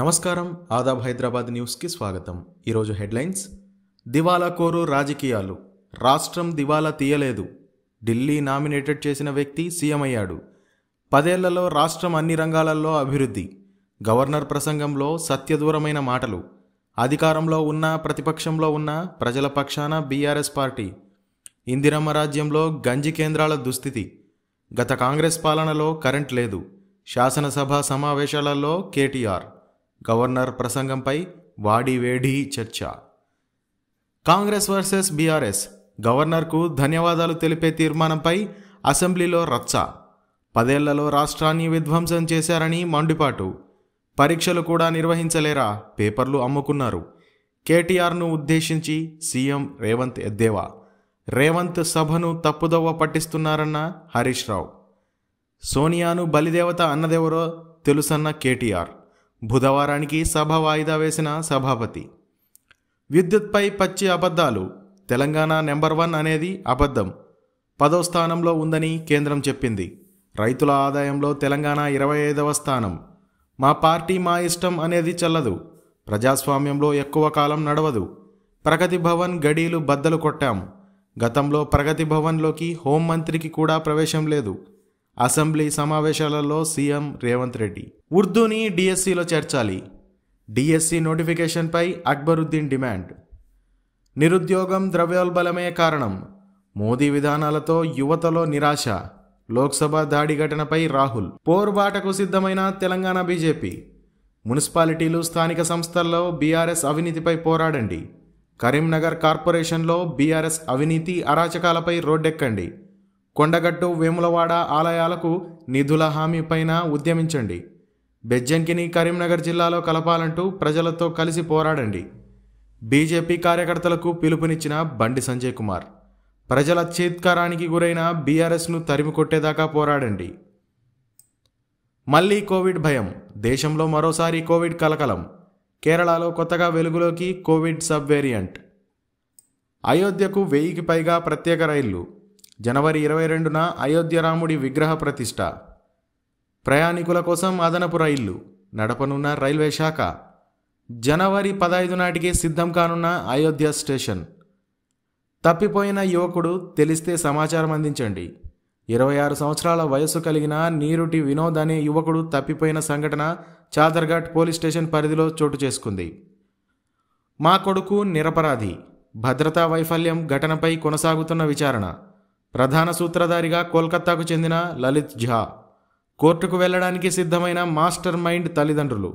నమస్కారం ఆదాబ్ హైదరాబాద్ న్యూస్కి స్వాగతం ఈరోజు హెడ్లైన్స్ దివాలా కోరు రాజకీయాలు రాష్ట్రం దివాలా తీయలేదు ఢిల్లీ నామినేటెడ్ చేసిన వ్యక్తి సీఎం అయ్యాడు పదేళ్లలో రాష్ట్రం అన్ని రంగాలలో అభివృద్ధి గవర్నర్ ప్రసంగంలో సత్యదూరమైన మాటలు అధికారంలో ఉన్న ప్రతిపక్షంలో ఉన్న ప్రజల పక్షాన బీఆర్ఎస్ పార్టీ ఇందిరమ్మ రాజ్యంలో గంజి కేంద్రాల దుస్థితి గత కాంగ్రెస్ పాలనలో కరెంట్ లేదు శాసనసభ సమావేశాలలో కేటీఆర్ గవర్నర్ ప్రసంగంపై వాడివేడి చర్చ కాంగ్రెస్ వర్సెస్ బీఆర్ఎస్ గవర్నర్కు ధన్యవాదాలు తెలిపే తీర్మానంపై అసెంబ్లీలో రచ్చ పదేళ్లలో రాష్ట్రాన్ని విధ్వంసం చేశారని మండిపాటు పరీక్షలు కూడా నిర్వహించలేరా పేపర్లు అమ్ముకున్నారు కేటీఆర్ను ఉద్దేశించి సీఎం రేవంత్ ఎద్దేవా రేవంత్ సభను తప్పుదవ్వ పట్టిస్తున్నారన్న హరీష్ రావు సోనియాను బలిదేవత అన్నదెవరో తెలుసన్న కేటీఆర్ బుధవారానికి సభ వాయిదా వేసిన సభాపతి విద్యుత్పై పచ్చి అబద్ధాలు తెలంగాణ నెంబర్ వన్ అనేది అబద్ధం పదో స్థానంలో ఉందని కేంద్రం చెప్పింది రైతుల ఆదాయంలో తెలంగాణ ఇరవై ఐదవ స్థానం మా పార్టీ మా ఇష్టం అనేది చల్లదు ప్రజాస్వామ్యంలో ఎక్కువ కాలం నడవదు ప్రగతి భవన్ గడీలు బద్దలు కొట్టాం గతంలో ప్రగతి భవన్లోకి హోంమంత్రికి కూడా ప్రవేశం లేదు అసెంబ్లీ సమావేశాలలో సీఎం రేవంత్ రెడ్డి ఉర్దూని డిఎస్సిలో చేర్చాలి డిఎస్సి నోటిఫికేషన్పై అక్బరుద్దీన్ డిమాండ్ నిరుద్యోగం ద్రవ్యోల్బలమే కారణం మోదీ విధానాలతో యువతలో నిరాశ లోక్సభ దాడి ఘటనపై రాహుల్ పోర్బాటకు సిద్ధమైన తెలంగాణ బీజేపీ మున్సిపాలిటీలు స్థానిక సంస్థల్లో బీఆర్ఎస్ అవినీతిపై పోరాడండి కరీంనగర్ కార్పొరేషన్లో బీఆర్ఎస్ అవినీతి అరాచకాలపై రోడ్డెక్కండి కొండగట్టు వేములవాడ ఆలయాలకు నిధుల హామీ పైన ఉద్యమించండి బెజ్జంకిని కరీంనగర్ జిల్లాలో కలపాలంటూ ప్రజలతో కలిసి పోరాడండి బీజేపీ కార్యకర్తలకు పిలుపునిచ్చిన బండి సంజయ్ కుమార్ ప్రజల చేత్కారానికి గురైన బీఆర్ఎస్ను తరిమికొట్టేదాకా పోరాడండి మళ్ళీ కోవిడ్ భయం దేశంలో మరోసారి కోవిడ్ కలకలం కేరళలో కొత్తగా వెలుగులోకి కోవిడ్ సబ్ వేరియంట్ అయోధ్యకు వెయ్యికి పైగా ప్రత్యేక రైళ్లు జనవరి ఇరవై రెండున అయోధ్య రాముడి విగ్రహ ప్రతిష్ట ప్రయాణికుల కోసం అదనపు రైళ్లు నడపనున్న రైల్వే శాఖ జనవరి పదహైదు నాటికి సిద్ధం కానున్న అయోధ్య స్టేషన్ తప్పిపోయిన యువకుడు తెలిస్తే సమాచారం అందించండి ఇరవై ఆరు సంవత్సరాల వయస్సు కలిగిన నీరుటి వినోద్ అనే యువకుడు తప్పిపోయిన సంఘటన చాదర్ఘాట్ పోలీస్ స్టేషన్ పరిధిలో చోటు చేసుకుంది మా కొడుకు నిరపరాధి భద్రతా వైఫల్యం ఘటనపై కొనసాగుతున్న విచారణ ప్రధాన సూత్రధారిగా కోల్కతాకు చెందిన లలిత్ ఝా కోర్టుకు వెళ్లడానికి సిద్ధమైన మాస్టర్ మైండ్ తల్లిదండ్రులు